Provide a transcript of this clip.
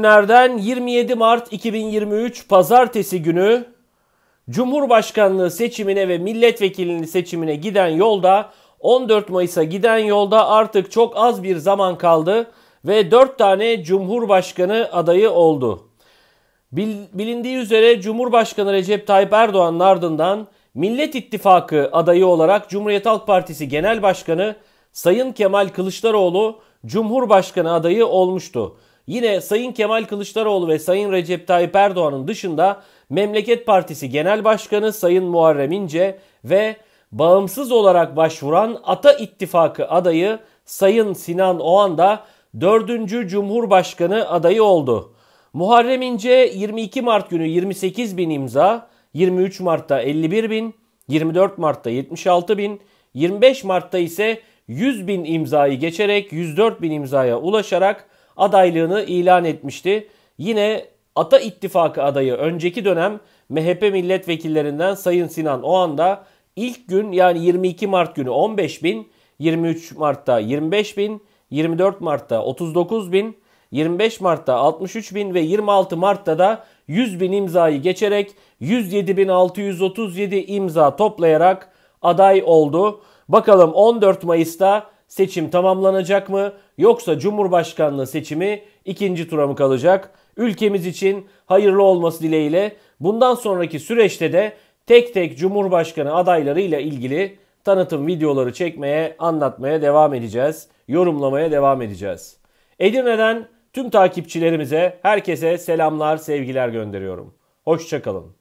Günlerden 27 Mart 2023 Pazartesi günü Cumhurbaşkanlığı seçimine ve milletvekilini seçimine giden yolda 14 Mayıs'a giden yolda artık çok az bir zaman kaldı ve 4 tane Cumhurbaşkanı adayı oldu. Bil, bilindiği üzere Cumhurbaşkanı Recep Tayyip Erdoğan'ın ardından Millet İttifakı adayı olarak Cumhuriyet Halk Partisi Genel Başkanı Sayın Kemal Kılıçdaroğlu Cumhurbaşkanı adayı olmuştu. Yine Sayın Kemal Kılıçdaroğlu ve Sayın Recep Tayyip Erdoğan'ın dışında Memleket Partisi Genel Başkanı Sayın Muharrem İnce ve bağımsız olarak başvuran Ata İttifakı adayı Sayın Sinan Oğan da 4. Cumhurbaşkanı adayı oldu. Muharrem İnce 22 Mart günü 28 bin imza, 23 Mart'ta 51 bin, 24 Mart'ta 76 bin, 25 Mart'ta ise 100 bin imzayı geçerek 104 bin imzaya ulaşarak adaylığını ilan etmişti. Yine Ata İttifakı adayı önceki dönem MHP milletvekillerinden Sayın Sinan o anda ilk gün yani 22 Mart günü 15 bin, 23 Mart'ta 25 bin, 24 Mart'ta 39 bin, 25 Mart'ta 63 bin ve 26 Mart'ta da 100 bin imzayı geçerek 107.637 imza toplayarak aday oldu. Bakalım 14 Mayıs'ta Seçim tamamlanacak mı yoksa Cumhurbaşkanlığı seçimi ikinci tura mı kalacak? Ülkemiz için hayırlı olması dileğiyle bundan sonraki süreçte de tek tek Cumhurbaşkanı adaylarıyla ilgili tanıtım videoları çekmeye, anlatmaya devam edeceğiz. Yorumlamaya devam edeceğiz. Edirne'den tüm takipçilerimize, herkese selamlar, sevgiler gönderiyorum. Hoşçakalın.